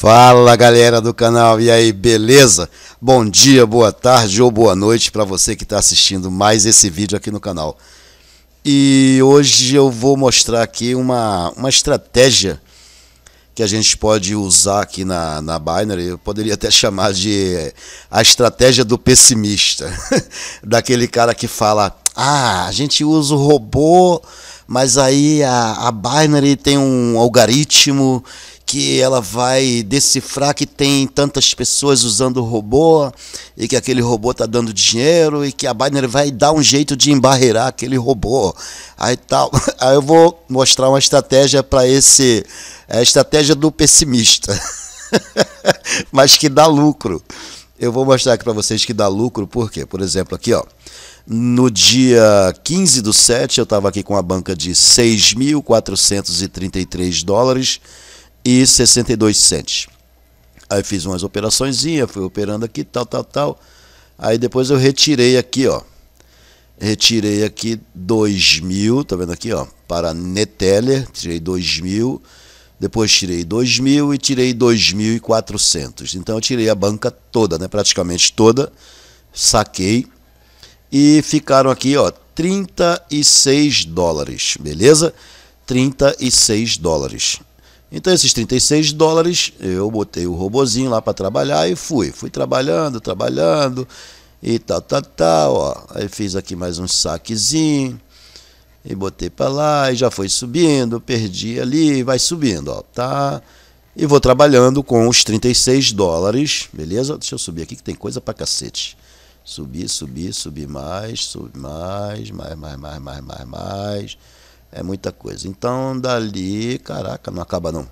Fala galera do canal, e aí, beleza? Bom dia, boa tarde ou boa noite para você que está assistindo mais esse vídeo aqui no canal. E hoje eu vou mostrar aqui uma, uma estratégia que a gente pode usar aqui na, na Binary, eu poderia até chamar de eh, a estratégia do pessimista, daquele cara que fala, ah, a gente usa o robô, mas aí a, a Binary tem um algoritmo que ela vai decifrar que tem tantas pessoas usando o robô e que aquele robô tá dando dinheiro e que a Binary vai dar um jeito de embarreirar aquele robô. Aí tal, aí eu vou mostrar uma estratégia para esse é a estratégia do pessimista. Mas que dá lucro. Eu vou mostrar aqui para vocês que dá lucro, por quê? Por exemplo, aqui, ó. No dia 15 do 7, eu estava aqui com a banca de 6.433 dólares e 62 centes. Aí fiz umas operaçõezinhas, fui operando aqui, tal, tal, tal. Aí depois eu retirei aqui, ó. Retirei aqui 2 mil, tá vendo aqui, ó? Para Neteller, tirei 2 mil. Depois tirei 2 mil e tirei 2.400. Então eu tirei a banca toda, né? Praticamente toda. Saquei. E ficaram aqui, ó, 36 dólares, beleza? 36 dólares. Então esses 36 dólares, eu botei o robozinho lá para trabalhar e fui. Fui trabalhando, trabalhando e tal, tal, tal, ó. Aí fiz aqui mais um saquezinho e botei para lá e já foi subindo, perdi ali, vai subindo, ó, tá? E vou trabalhando com os 36 dólares, beleza? Deixa eu subir aqui que tem coisa para cacete. Subir, subir, subir mais, subir mais, mais, mais, mais, mais, mais. mais. É muita coisa. Então, dali, caraca, não acaba não.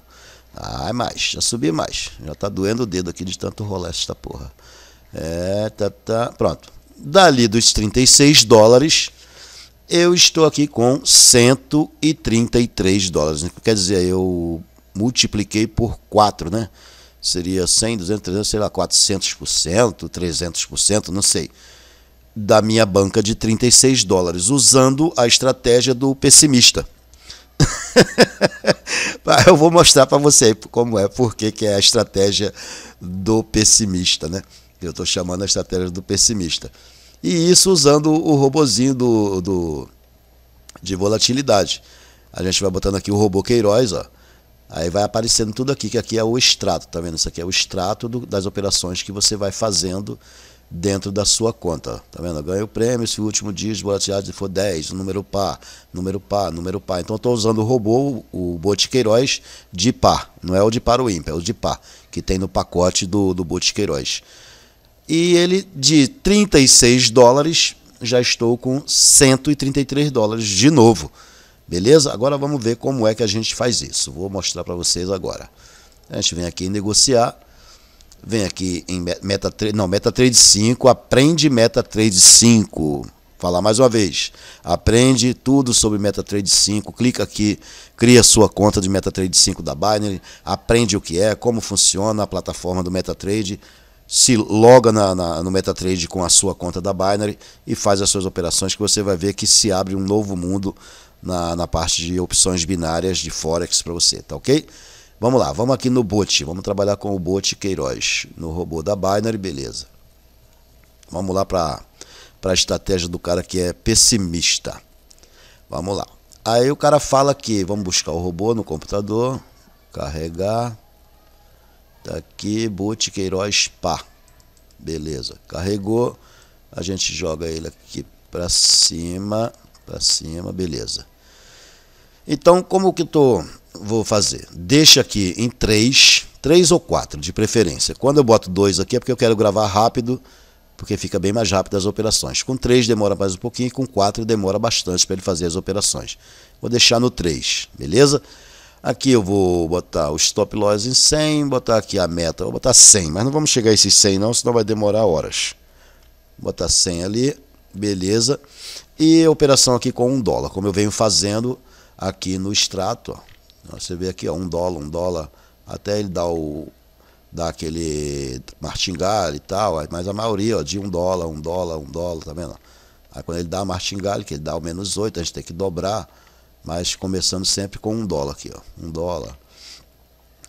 Ai mais, já subi mais. Já tá doendo o dedo aqui de tanto rolar esta porra. É, tá, tá. Pronto. Dali dos 36 dólares, eu estou aqui com 133 dólares. Quer dizer, eu multipliquei por 4, né? Seria 100, 200, 300, sei lá, 400%, 300%, não sei da minha banca de 36 dólares, usando a estratégia do pessimista. Eu vou mostrar para você como é, porque que é a estratégia do pessimista, né? Eu estou chamando a estratégia do pessimista. E isso usando o robozinho do, do, de volatilidade. A gente vai botando aqui o robô Queiroz, ó. Aí vai aparecendo tudo aqui, que aqui é o extrato, tá vendo? Isso aqui é o extrato do, das operações que você vai fazendo dentro da sua conta, tá vendo? Ganha o prêmio se o último dia de volatilidade for 10, número par, número par, número par. Então estou usando o robô, o Botiqueiroz, de par. Não é o de par o ímpar, é o de par, que tem no pacote do, do Botiqueiroz. E ele, de 36 dólares, já estou com 133 dólares de novo. Beleza? Agora vamos ver como é que a gente faz isso. Vou mostrar para vocês agora. A gente vem aqui em negociar, vem aqui em MetaTrade, não, MetaTrade 5, aprende MetaTrade 5. Falar mais uma vez, aprende tudo sobre MetaTrade 5, clica aqui, cria sua conta de MetaTrade 5 da Binary, aprende o que é, como funciona a plataforma do MetaTrade, se loga na, na, no MetaTrade com a sua conta da Binary e faz as suas operações que você vai ver que se abre um novo mundo na, na parte de opções binárias de Forex para você, tá ok? Vamos lá, vamos aqui no bot, vamos trabalhar com o bot Queiroz, no robô da Binary, beleza. Vamos lá para a estratégia do cara que é pessimista. Vamos lá. Aí o cara fala que vamos buscar o robô no computador, carregar, tá aqui, boot Queiroz, pá, beleza, carregou, a gente joga ele aqui para cima, para cima, beleza. Então, como que tô vou fazer? Deixa aqui em 3, 3 ou 4 de preferência. Quando eu boto 2 aqui é porque eu quero gravar rápido, porque fica bem mais rápido as operações. Com 3 demora mais um pouquinho, com 4 demora bastante para ele fazer as operações. Vou deixar no 3, beleza? Aqui eu vou botar o stop loss em 100, botar aqui a meta, vou botar 100, mas não vamos chegar a esses 100 não, senão vai demorar horas. Vou botar 100 ali, beleza. E operação aqui com um dólar, como eu venho fazendo aqui no extrato. Ó. Você vê aqui, ó, um dólar, um dólar, até ele dá o dá aquele martingale e tal, mas a maioria ó, de um dólar, um dólar, um dólar, tá vendo? Aí quando ele dá a martingale, que ele dá o menos 8, a gente tem que dobrar, mas começando sempre com um dólar aqui, ó, um dólar.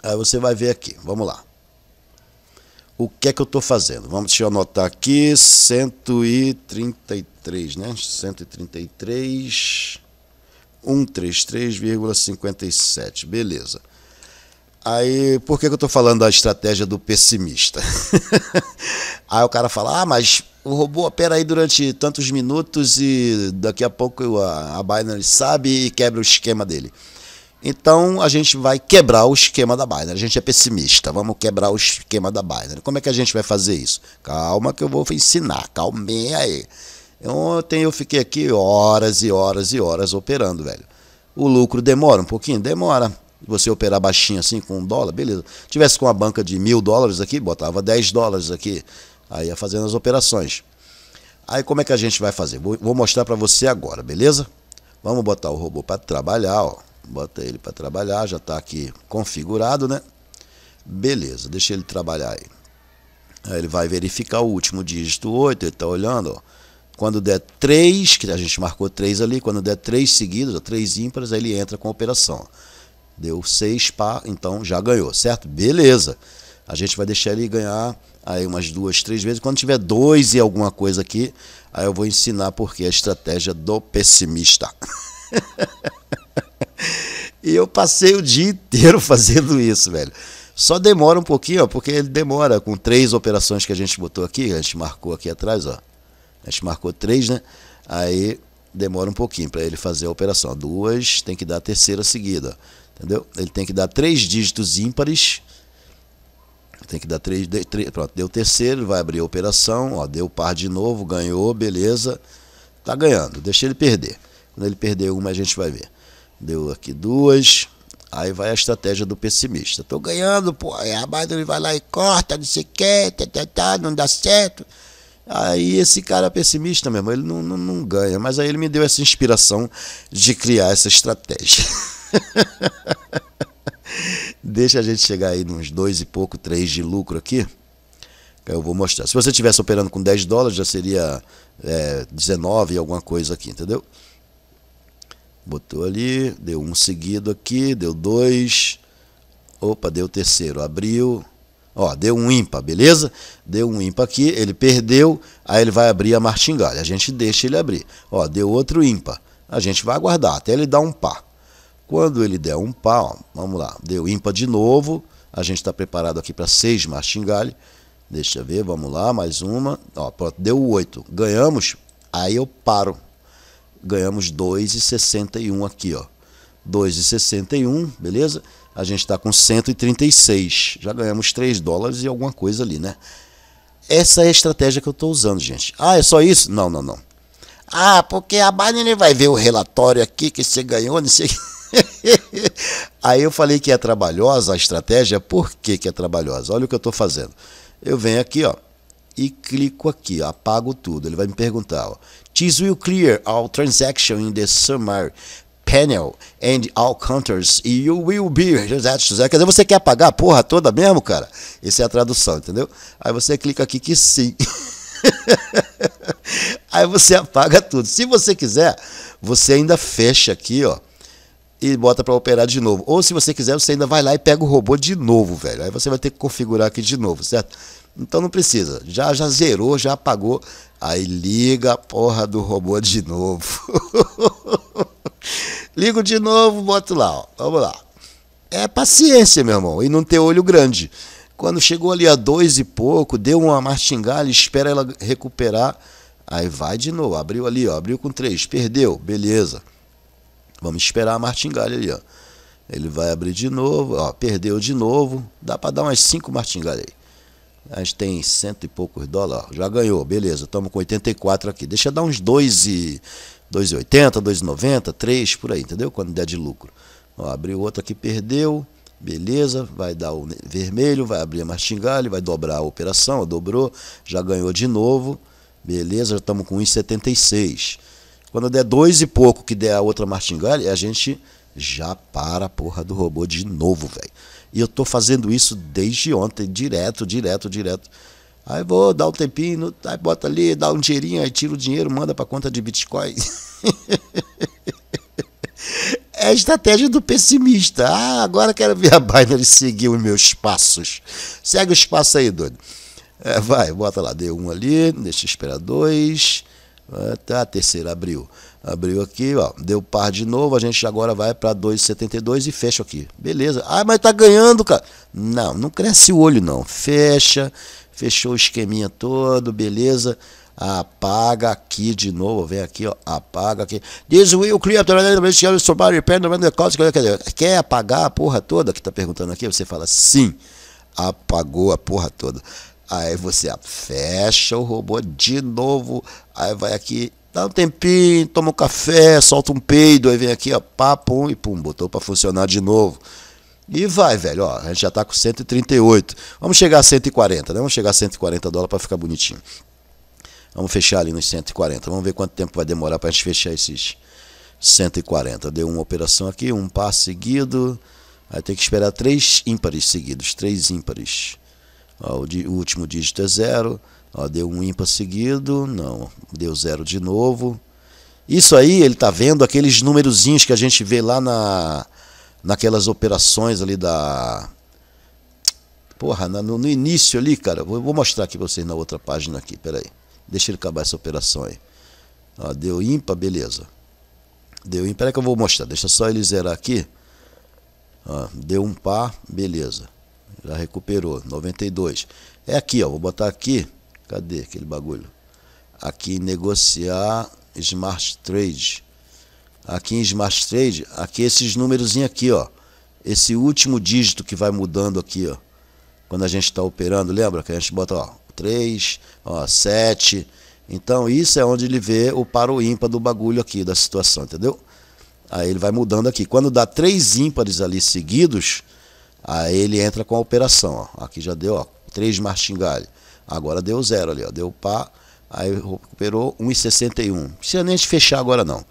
Aí você vai ver aqui, vamos lá o que é que eu estou fazendo. Vamos deixa eu anotar aqui, 133, né? 133 133,57. Beleza. Aí, por que, que eu estou falando da estratégia do pessimista? aí o cara fala: ah, mas o robô opera aí durante tantos minutos e daqui a pouco a, a Binance sabe e quebra o esquema dele. Então a gente vai quebrar o esquema da Binance. A gente é pessimista, vamos quebrar o esquema da Binance. Como é que a gente vai fazer isso? Calma que eu vou ensinar, calmei aí. Ontem eu fiquei aqui horas e horas e horas operando, velho. O lucro demora um pouquinho? Demora. Você operar baixinho assim com um dólar, beleza. Tivesse com uma banca de mil dólares aqui, botava 10 dólares aqui. Aí ia fazendo as operações. Aí como é que a gente vai fazer? Vou mostrar para você agora, beleza? Vamos botar o robô para trabalhar, ó bota ele para trabalhar, já está aqui configurado, né? Beleza, deixa ele trabalhar aí. Aí ele vai verificar o último dígito 8, ele está olhando, ó. Quando der 3, que a gente marcou 3 ali, quando der 3 seguidos, 3 ímpares, aí ele entra com a operação. Deu 6 pá, então já ganhou, certo? Beleza. A gente vai deixar ele ganhar aí umas 2, 3 vezes. Quando tiver 2 e alguma coisa aqui, aí eu vou ensinar porque a estratégia do pessimista. E eu passei o dia inteiro fazendo isso, velho. Só demora um pouquinho, ó, porque ele demora com três operações que a gente botou aqui, a gente marcou aqui atrás, ó. A gente marcou três, né? Aí demora um pouquinho para ele fazer a operação. Duas, tem que dar a terceira seguida, entendeu? Ele tem que dar três dígitos ímpares. Tem que dar três, de, três pronto, deu o terceiro, vai abrir a operação, ó, deu par de novo, ganhou, beleza. Tá ganhando, deixa ele perder. Quando ele perder uma, a gente vai ver. Deu aqui duas. Aí vai a estratégia do pessimista. Tô ganhando, pô, aí a ele vai lá e corta, não sei o que, tá, tá, tá, não dá certo. Aí esse cara pessimista mesmo, ele não, não, não ganha. Mas aí ele me deu essa inspiração de criar essa estratégia. Deixa a gente chegar aí nos dois e pouco, três de lucro aqui. Eu vou mostrar. Se você estivesse operando com 10 dólares, já seria é, 19 alguma coisa aqui, entendeu? Botou ali, deu um seguido aqui, deu dois. Opa, deu o terceiro, abriu. Ó, deu um ímpar, beleza? Deu um ímpar aqui, ele perdeu, aí ele vai abrir a martingale. A gente deixa ele abrir. Ó, deu outro ímpar. A gente vai aguardar até ele dar um par. Quando ele der um par, ó, vamos lá, deu ímpar de novo. A gente está preparado aqui para seis martingale. Deixa eu ver, vamos lá, mais uma. Ó, pronto, deu oito. Ganhamos, aí eu paro ganhamos 2,61 aqui, ó. 2,61, beleza? A gente está com 136. Já ganhamos 3 dólares e alguma coisa ali, né? Essa é a estratégia que eu estou usando, gente. Ah, é só isso? Não, não, não. Ah, porque a Binance vai ver o relatório aqui que você ganhou, não sei. Aí eu falei que é trabalhosa a estratégia. Por que, que é trabalhosa? Olha o que eu estou fazendo. Eu venho aqui, ó e clico aqui, ó, apago tudo. Ele vai me perguntar, ó, This will clear all transactions in the summary panel and all counters you will be Quer dizer, você quer apagar a porra toda mesmo, cara? Essa é a tradução, entendeu? Aí você clica aqui que sim. Aí você apaga tudo. Se você quiser, você ainda fecha aqui, ó e bota para operar de novo. Ou se você quiser, você ainda vai lá e pega o robô de novo, velho. Aí você vai ter que configurar aqui de novo, certo? Então não precisa. Já já zerou, já apagou. Aí liga a porra do robô de novo. Ligo de novo, boto lá. Ó. Vamos lá. É paciência, meu irmão, e não ter olho grande. Quando chegou ali a dois e pouco, deu uma martingale, espera ela recuperar. Aí vai de novo. Abriu ali, ó. Abriu com três. Perdeu. Beleza. Vamos esperar a martingale ali, ó. Ele vai abrir de novo, ó. Perdeu de novo. Dá para dar umas cinco martingalhas aí a gente tem cento e poucos dólares, já ganhou, beleza, estamos com 84 aqui. Deixa dar uns e 2,80, 2,90, 3, por aí, entendeu? Quando der de lucro. Ó, abriu outro aqui, perdeu, beleza, vai dar o vermelho, vai abrir a martingale, vai dobrar a operação, dobrou, já ganhou de novo, beleza, já estamos com 1,76. Quando der dois e pouco que der a outra martingale, a gente já para a porra do robô de novo, velho. E eu estou fazendo isso desde ontem, direto, direto, direto. Aí vou dar um tempinho, aí bota ali, dá um dinheirinho, aí tira o dinheiro, manda para conta de Bitcoin. é a estratégia do pessimista. Ah, agora quero ver a Binance seguir os meus passos. Segue os passos aí, doido. É, vai, bota lá, deu um ali, deixa eu esperar dois. Ah, tá, terceira abriu. Abriu aqui, ó, deu par de novo, a gente agora vai para 2,72 e fecha aqui. Beleza. Ah, mas tá ganhando, cara. Não, não cresce o olho não. Fecha, fechou o esqueminha todo, beleza. Apaga aqui de novo, vem aqui, ó, apaga aqui. Diz o Will Clipton, quer apagar a porra toda que tá perguntando aqui? Você fala sim, apagou a porra toda. Aí você fecha o robô de novo, aí vai aqui Dá um tempinho, toma um café, solta um peido, aí vem aqui, ó, pá, pum, e pum, botou para funcionar de novo. E vai, velho, ó, a gente já tá com 138. Vamos chegar a 140, né? Vamos chegar a 140 dólares para ficar bonitinho. Vamos fechar ali nos 140. Vamos ver quanto tempo vai demorar para a gente fechar esses 140. Deu uma operação aqui, um par seguido. Aí tem que esperar três ímpares seguidos, três ímpares. Ó, o, o último dígito é zero. Ó, deu um ímpar seguido, não, deu zero de novo. Isso aí ele está vendo aqueles númerozinhos que a gente vê lá na, naquelas operações ali da. Porra, no, no início ali, cara, vou, vou mostrar aqui para vocês na outra página aqui, peraí. Deixa ele acabar essa operação aí. Ó, deu ímpar, beleza. Deu ímpar, peraí que eu vou mostrar, deixa só ele zerar aqui. Ó, deu um par, beleza. Já recuperou, 92. É aqui, ó, vou botar aqui Cadê aquele bagulho? Aqui negociar Smart Trade. Aqui em Smart Trade, aqui esses números aqui, ó. Esse último dígito que vai mudando aqui, ó. Quando a gente está operando, lembra que a gente bota, ó, 3, ó, 7. Então isso é onde ele vê o paro ímpar do bagulho aqui, da situação, entendeu? Aí ele vai mudando aqui. Quando dá três ímpares ali seguidos, aí ele entra com a operação. Ó. Aqui já deu ó, três martingales. Agora deu zero ali, ó. Deu pá, aí recuperou 1,61. Precisa nem fechar agora não.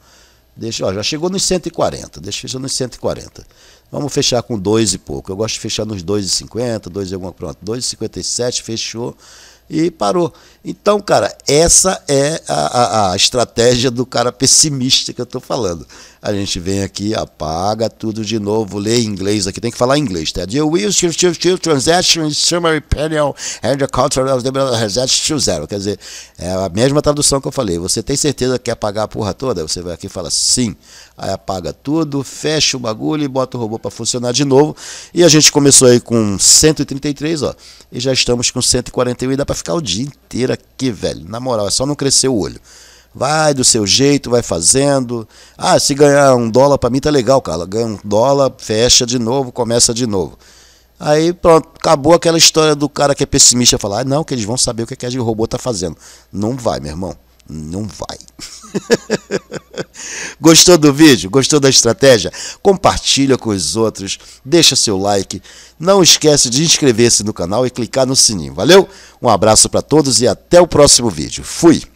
Deixa, ó, já chegou nos 140, deixa fechar nos 140. Vamos fechar com 2 e pouco. Eu gosto de fechar nos 2,50, 2 e alguma pronto. 2,57, fechou e parou. Então, cara, essa é a, a, a estratégia do cara pessimista que eu estou falando a gente vem aqui, apaga tudo de novo, lê em inglês aqui, tem que falar em inglês, tá? The will to transaction summary panel and the cultural of the reset to zero. Quer dizer, é a mesma tradução que eu falei. Você tem certeza que quer apagar a porra toda? Você vai aqui e fala sim. Aí apaga tudo, fecha o bagulho e bota o robô para funcionar de novo. E a gente começou aí com 133, ó, e já estamos com 141 e dá para ficar o dia inteiro aqui, velho. Na moral, é só não crescer o olho. Vai do seu jeito, vai fazendo. Ah, se ganhar um dólar para mim tá legal, cara. Ganha um dólar, fecha de novo, começa de novo. Aí pronto, acabou aquela história do cara que é pessimista falar, ah, não, que eles vão saber o que, é que a robô tá fazendo. Não vai, meu irmão. Não vai. Gostou do vídeo? Gostou da estratégia? Compartilha com os outros, deixa seu like. Não esquece de inscrever-se no canal e clicar no sininho. Valeu? Um abraço para todos e até o próximo vídeo. Fui.